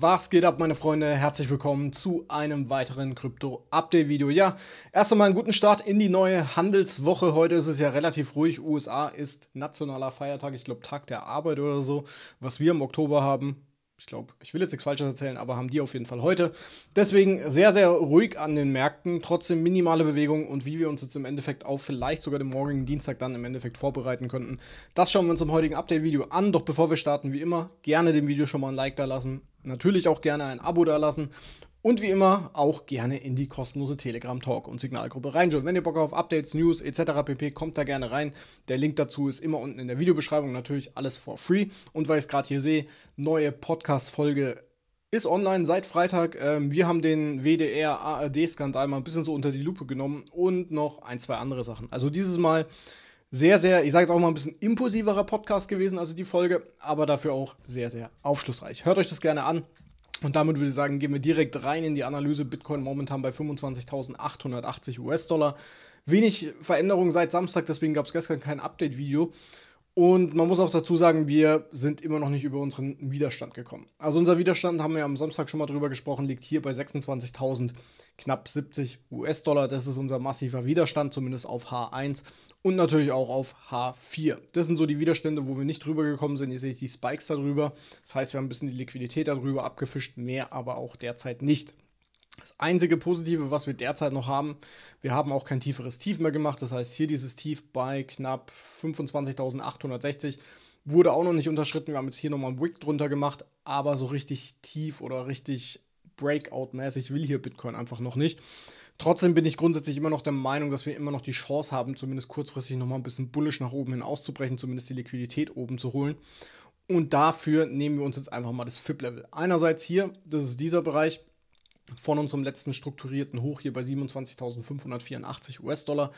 Was geht ab, meine Freunde? Herzlich willkommen zu einem weiteren Krypto-Update-Video. Ja, erst einmal einen guten Start in die neue Handelswoche. Heute ist es ja relativ ruhig. USA ist nationaler Feiertag, ich glaube Tag der Arbeit oder so. Was wir im Oktober haben, ich glaube, ich will jetzt nichts Falsches erzählen, aber haben die auf jeden Fall heute. Deswegen sehr, sehr ruhig an den Märkten, trotzdem minimale Bewegung und wie wir uns jetzt im Endeffekt auf vielleicht sogar den morgigen Dienstag dann im Endeffekt vorbereiten könnten. Das schauen wir uns im heutigen Update-Video an. Doch bevor wir starten, wie immer, gerne dem Video schon mal ein Like da lassen Natürlich auch gerne ein Abo dalassen und wie immer auch gerne in die kostenlose Telegram Talk und Signalgruppe reinschauen. Wenn ihr Bock auf Updates, News etc. pp, kommt da gerne rein. Der Link dazu ist immer unten in der Videobeschreibung, natürlich alles for free. Und weil ich es gerade hier sehe, neue Podcast-Folge ist online seit Freitag. Ähm, wir haben den WDR-ARD-Skandal mal ein bisschen so unter die Lupe genommen und noch ein, zwei andere Sachen. Also dieses Mal sehr, sehr, ich sage jetzt auch mal ein bisschen impulsiverer Podcast gewesen, also die Folge, aber dafür auch sehr, sehr aufschlussreich. Hört euch das gerne an. Und damit würde ich sagen, gehen wir direkt rein in die Analyse. Bitcoin momentan bei 25.880 US-Dollar. Wenig Veränderungen seit Samstag, deswegen gab es gestern kein Update-Video. Und man muss auch dazu sagen, wir sind immer noch nicht über unseren Widerstand gekommen. Also unser Widerstand, haben wir am Samstag schon mal drüber gesprochen, liegt hier bei 26.000 knapp 70 US-Dollar. Das ist unser massiver Widerstand, zumindest auf H1 und natürlich auch auf H4. Das sind so die Widerstände, wo wir nicht drüber gekommen sind. Ihr seht die Spikes darüber. Das heißt, wir haben ein bisschen die Liquidität darüber abgefischt, mehr aber auch derzeit nicht. Das einzige Positive, was wir derzeit noch haben, wir haben auch kein tieferes Tief mehr gemacht. Das heißt, hier dieses Tief bei knapp 25.860 wurde auch noch nicht unterschritten. Wir haben jetzt hier nochmal einen Wick drunter gemacht, aber so richtig tief oder richtig Breakout-mäßig will hier Bitcoin einfach noch nicht. Trotzdem bin ich grundsätzlich immer noch der Meinung, dass wir immer noch die Chance haben, zumindest kurzfristig nochmal ein bisschen bullisch nach oben hin auszubrechen, zumindest die Liquidität oben zu holen. Und dafür nehmen wir uns jetzt einfach mal das FIP-Level. Einerseits hier, das ist dieser Bereich von unserem letzten strukturierten Hoch hier bei 27.584 US-Dollar.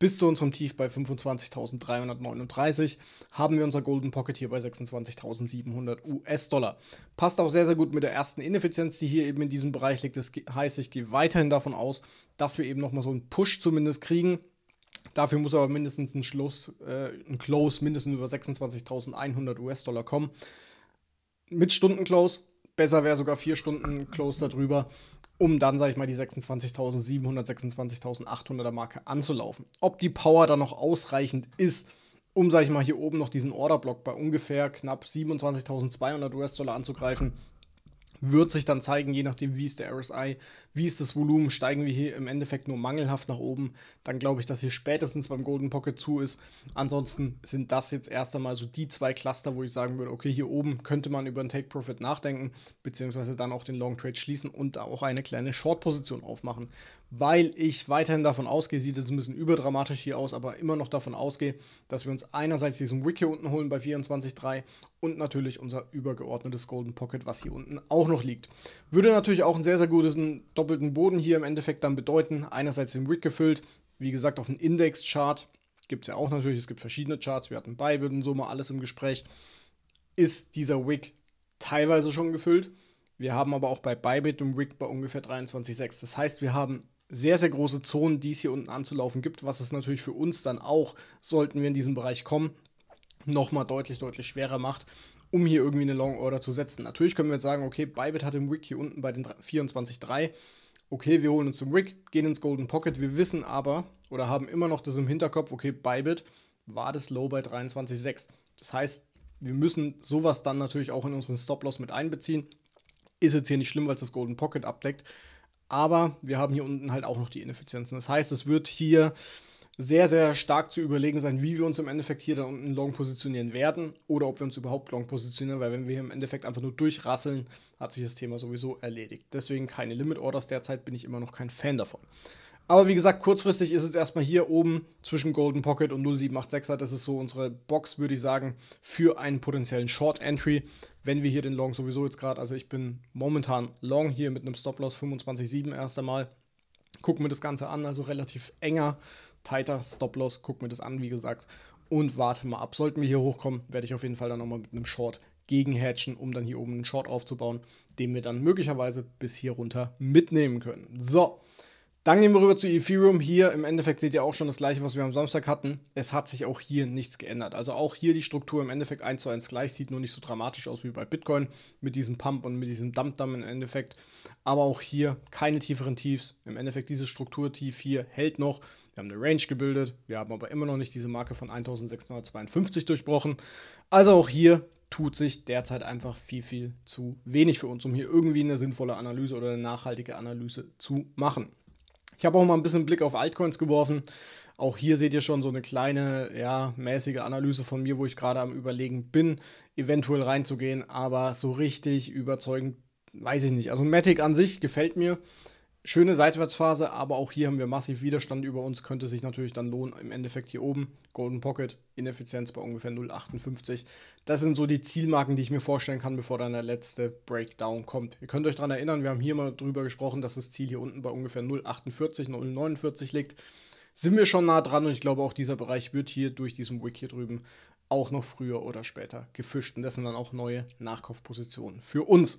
Bis zu unserem Tief bei 25.339 haben wir unser Golden Pocket hier bei 26.700 US-Dollar. Passt auch sehr, sehr gut mit der ersten Ineffizienz, die hier eben in diesem Bereich liegt. Das heißt, ich gehe weiterhin davon aus, dass wir eben nochmal so einen Push zumindest kriegen. Dafür muss aber mindestens ein Schluss, äh, ein Close mindestens über 26.100 US-Dollar kommen. Mit Stunden-Close, besser wäre sogar 4 Stunden Close darüber um dann, sage ich mal, die 26.700, 26.800er Marke anzulaufen. Ob die Power dann noch ausreichend ist, um, sage ich mal, hier oben noch diesen Orderblock bei ungefähr knapp 27.200 US-Dollar anzugreifen, wird sich dann zeigen, je nachdem, wie es der RSI wie ist das Volumen, steigen wir hier im Endeffekt nur mangelhaft nach oben, dann glaube ich, dass hier spätestens beim Golden Pocket zu ist. Ansonsten sind das jetzt erst einmal so die zwei Cluster, wo ich sagen würde, okay, hier oben könnte man über einen Take Profit nachdenken, beziehungsweise dann auch den Long Trade schließen und da auch eine kleine Short Position aufmachen, weil ich weiterhin davon ausgehe, sieht es ein bisschen überdramatisch hier aus, aber immer noch davon ausgehe, dass wir uns einerseits diesen Wick hier unten holen bei 24.3 und natürlich unser übergeordnetes Golden Pocket, was hier unten auch noch liegt. Würde natürlich auch ein sehr, sehr gutes doppelten Boden hier im Endeffekt dann bedeuten. Einerseits den Wick gefüllt, wie gesagt, auf den Index-Chart gibt es ja auch natürlich, es gibt verschiedene Charts, wir hatten Bible und so mal alles im Gespräch, ist dieser Wick teilweise schon gefüllt. Wir haben aber auch bei Bybit und Wick bei ungefähr 23,6. Das heißt, wir haben sehr, sehr große Zonen, die es hier unten anzulaufen gibt, was es natürlich für uns dann auch, sollten wir in diesen Bereich kommen, nochmal deutlich, deutlich schwerer macht, um hier irgendwie eine Long Order zu setzen. Natürlich können wir jetzt sagen, okay, Bybit hat den Wick hier unten bei den 24.3. Okay, wir holen uns den Wick, gehen ins Golden Pocket. Wir wissen aber oder haben immer noch das im Hinterkopf, okay, Bybit war das Low bei 23.6. Das heißt, wir müssen sowas dann natürlich auch in unseren Stop-Loss mit einbeziehen. Ist jetzt hier nicht schlimm, weil es das Golden Pocket abdeckt. Aber wir haben hier unten halt auch noch die Ineffizienzen. Das heißt, es wird hier sehr, sehr stark zu überlegen sein, wie wir uns im Endeffekt hier da unten long positionieren werden oder ob wir uns überhaupt long positionieren, weil wenn wir hier im Endeffekt einfach nur durchrasseln, hat sich das Thema sowieso erledigt. Deswegen keine Limit Orders derzeit, bin ich immer noch kein Fan davon. Aber wie gesagt, kurzfristig ist es erstmal hier oben zwischen Golden Pocket und 0786er. Das ist so unsere Box, würde ich sagen, für einen potenziellen Short Entry, wenn wir hier den Long sowieso jetzt gerade, also ich bin momentan Long hier mit einem Stop-Loss 25,7 erst einmal gucke mir das Ganze an, also relativ enger, tighter Stop-Loss, gucke mir das an, wie gesagt, und warte mal ab. Sollten wir hier hochkommen, werde ich auf jeden Fall dann nochmal mit einem Short gegenhatchen, um dann hier oben einen Short aufzubauen, den wir dann möglicherweise bis hier runter mitnehmen können. So, dann gehen wir rüber zu Ethereum. Hier im Endeffekt seht ihr auch schon das gleiche, was wir am Samstag hatten. Es hat sich auch hier nichts geändert. Also auch hier die Struktur im Endeffekt 1 zu 1 gleich, sieht nur nicht so dramatisch aus wie bei Bitcoin mit diesem Pump und mit diesem Dump-Dump im Endeffekt. Aber auch hier keine tieferen Tiefs. Im Endeffekt dieses Strukturtief hier hält noch. Wir haben eine Range gebildet, wir haben aber immer noch nicht diese Marke von 1652 durchbrochen. Also auch hier tut sich derzeit einfach viel, viel zu wenig für uns, um hier irgendwie eine sinnvolle Analyse oder eine nachhaltige Analyse zu machen. Ich habe auch mal ein bisschen Blick auf Altcoins geworfen. Auch hier seht ihr schon so eine kleine, ja, mäßige Analyse von mir, wo ich gerade am Überlegen bin, eventuell reinzugehen, aber so richtig überzeugend weiß ich nicht. Also Matic an sich gefällt mir. Schöne Seitwärtsphase, aber auch hier haben wir massiv Widerstand über uns. Könnte sich natürlich dann lohnen, im Endeffekt hier oben. Golden Pocket, Ineffizienz bei ungefähr 0,58. Das sind so die Zielmarken, die ich mir vorstellen kann, bevor dann der letzte Breakdown kommt. Ihr könnt euch daran erinnern, wir haben hier mal drüber gesprochen, dass das Ziel hier unten bei ungefähr 0,48, 0,49 liegt. Sind wir schon nah dran und ich glaube auch dieser Bereich wird hier durch diesen Wick hier drüben auch noch früher oder später gefischt. Und das sind dann auch neue Nachkaufpositionen für uns.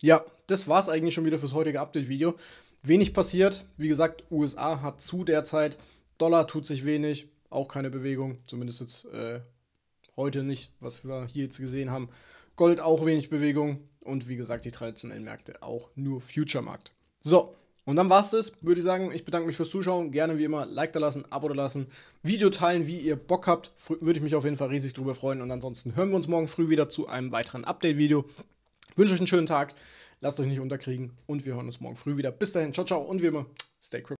Ja, das war es eigentlich schon wieder fürs heutige Update-Video. Wenig passiert. Wie gesagt, USA hat zu der Zeit. Dollar tut sich wenig. Auch keine Bewegung. Zumindest jetzt äh, heute nicht, was wir hier jetzt gesehen haben. Gold auch wenig Bewegung. Und wie gesagt, die traditionellen Märkte auch nur Future-Markt. So, und dann war es das, würde ich sagen. Ich bedanke mich fürs Zuschauen. Gerne wie immer Like da lassen, Abo da lassen, Video teilen, wie ihr Bock habt. Würde ich mich auf jeden Fall riesig drüber freuen. Und ansonsten hören wir uns morgen früh wieder zu einem weiteren Update-Video wünsche euch einen schönen Tag, lasst euch nicht unterkriegen und wir hören uns morgen früh wieder. Bis dahin, ciao, ciao und wie immer, stay crypto.